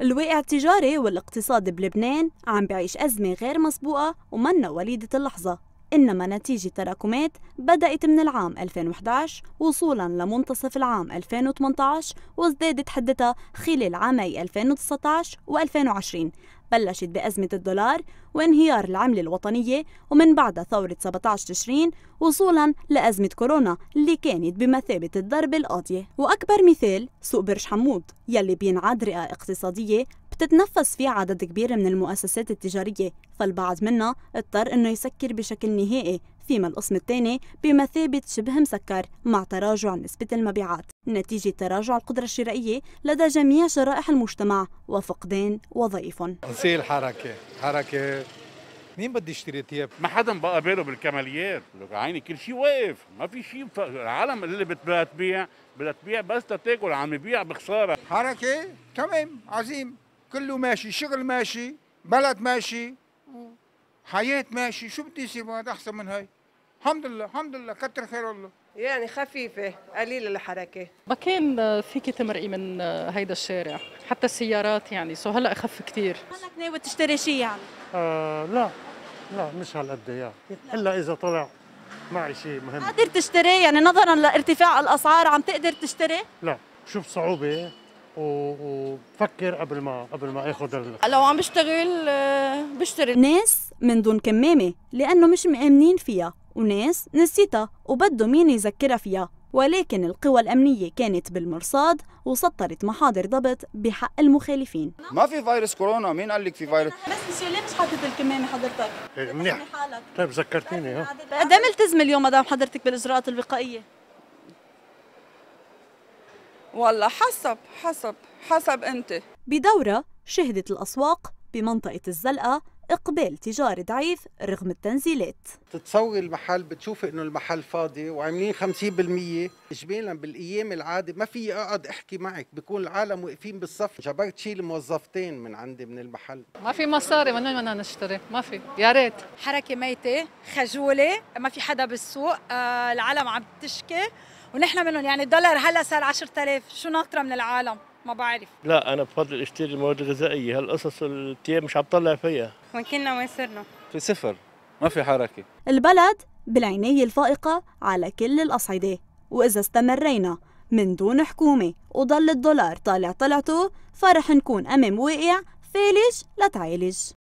الواقع التجاري والاقتصادي بلبنان عم بعيش أزمة غير مسبوقة ومنا وليدة اللحظة إنما نتيجة تراكمات بدأت من العام 2011 وصولا لمنتصف العام 2018 وازدادت حدتها خلال عامي 2019 و2020 بلشت بأزمة الدولار وانهيار العملة الوطنية ومن بعدها ثورة 17 تشرين وصولا لأزمة كورونا اللي كانت بمثابة الضربة القاضية وأكبر مثال سوق برج حمود يلي بينعاد رئة اقتصادية بتتنفس فيه عدد كبير من المؤسسات التجارية فالبعض منها اضطر أنه يسكر بشكل نهائي فيما القسم الثاني بمثابة شبه مسكر مع تراجع نسبة المبيعات نتيجة تراجع القدرة الشرائية لدى جميع شرائح المجتمع وفقدان وظائفهم نسي الحركة حركة مين بده يشتري ثياب؟ ما حدا بقى باله بالكماليات، لك عيني كل شيء واقف، ما في شيء ف... العالم اللي بدها تبيع بدها تبيع بس تاكل عم يبيع بخساره حركه تمام عظيم كله ماشي شغل ماشي بلد ماشي حياة ماشي شو بدي يصير بعد أحسن من هاي الحمد لله الحمد لله كتر خير الله يعني خفيفة قليلة الحركة ما كان فيكي تمرقي من هيدا الشارع حتى السيارات يعني سو هلا أخف كثير هلأ ناوي تشتري شيء يعني؟ آه لا لا مش هالقد يعني إلا إذا طلع معي شيء مهم قادر تشتري يعني نظرا لارتفاع الأسعار عم تقدر تشتري؟ لا شوف صعوبة وبفكر قبل ما قبل ما اخذ ال... لو عم بشتغل آه، بشتري ناس من دون كمامه لانه مش مآمنين فيها وناس نسيتها وبده مين يذكرها فيها ولكن القوى الأمنية كانت بالمرصاد وسطرت محاضر ضبط بحق المخالفين ما في فيروس كورونا مين قال لك في فيروس بس مش ليه مش حاطط الكمامة حضرتك إيه، منيح طيب ذكرتيني ها قد ايه ملتزمة اليوم مدام حضرتك بالإجراءات الوقائية والله حسب حسب حسب أنت بدورة شهدت الأسواق بمنطقة الزلقة إقبال تجاري ضعيف رغم التنزيلات تتصوري المحل بتشوفي إنه المحل فاضي وعاملين 50% إجمالا بالأيام العادي ما في أقعد أحكي معك بكون العالم واقفين بالصف جبرت شيل موظفتين من عندي من المحل ما في مصاري من وين بدنا نشتري ما في يا ريت حركة ميتة خجولة ما في حدا بالسوق آه العالم عم تشكي ونحن منهم يعني الدولار هلا صار 10000 شو ناطره من العالم ما بعرف لا انا بفضل اشتري المواد الغذائيه هالقصص التياب مش عم طلع فيها وين كنا وين صرنا في صفر ما في حركه البلد بالعناية الفائقة على كل الأصعدة وإذا استمرينا من دون حكومة وضل الدولار طالع طلعته فرح نكون أمام واقع فالج لتعالج